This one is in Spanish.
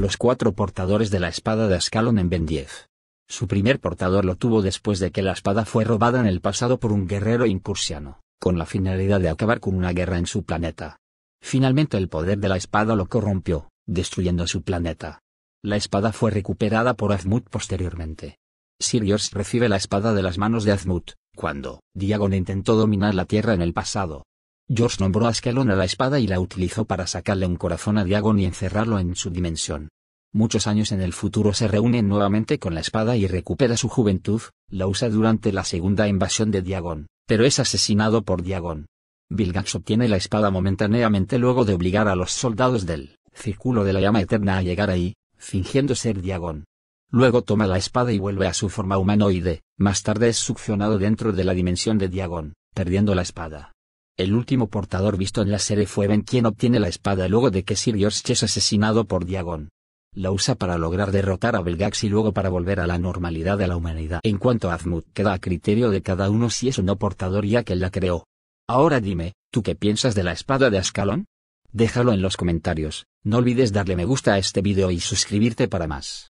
los cuatro portadores de la espada de Ascalon en 10. Su primer portador lo tuvo después de que la espada fue robada en el pasado por un guerrero incursiano, con la finalidad de acabar con una guerra en su planeta. Finalmente el poder de la espada lo corrompió, destruyendo su planeta. La espada fue recuperada por Azmut posteriormente. Sirius recibe la espada de las manos de Azmut, cuando Diagon intentó dominar la Tierra en el pasado, George nombró a Ascalon a la espada y la utilizó para sacarle un corazón a Diagon y encerrarlo en su dimensión. Muchos años en el futuro se reúnen nuevamente con la espada y recupera su juventud, la usa durante la segunda invasión de Diagon, pero es asesinado por Diagon. Vilgax obtiene la espada momentáneamente luego de obligar a los soldados del Círculo de la Llama Eterna a llegar ahí, fingiendo ser Diagon. Luego toma la espada y vuelve a su forma humanoide, más tarde es succionado dentro de la dimensión de Diagon, perdiendo la espada. El último portador visto en la serie fue Ben quien obtiene la espada luego de que Sir George es asesinado por Diagon. La usa para lograr derrotar a Belgax y luego para volver a la normalidad de la humanidad. En cuanto a Azmuth, queda a criterio de cada uno si es o no portador ya que la creó. Ahora dime, ¿tú qué piensas de la espada de Ascalon? Déjalo en los comentarios, no olvides darle me gusta a este vídeo y suscribirte para más.